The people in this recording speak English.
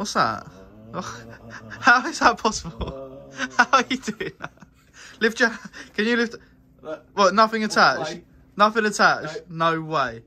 What's that? Oh, how is that possible? How are you doing that? Lift your... Can you lift... What, nothing attached? Nothing attached? No way.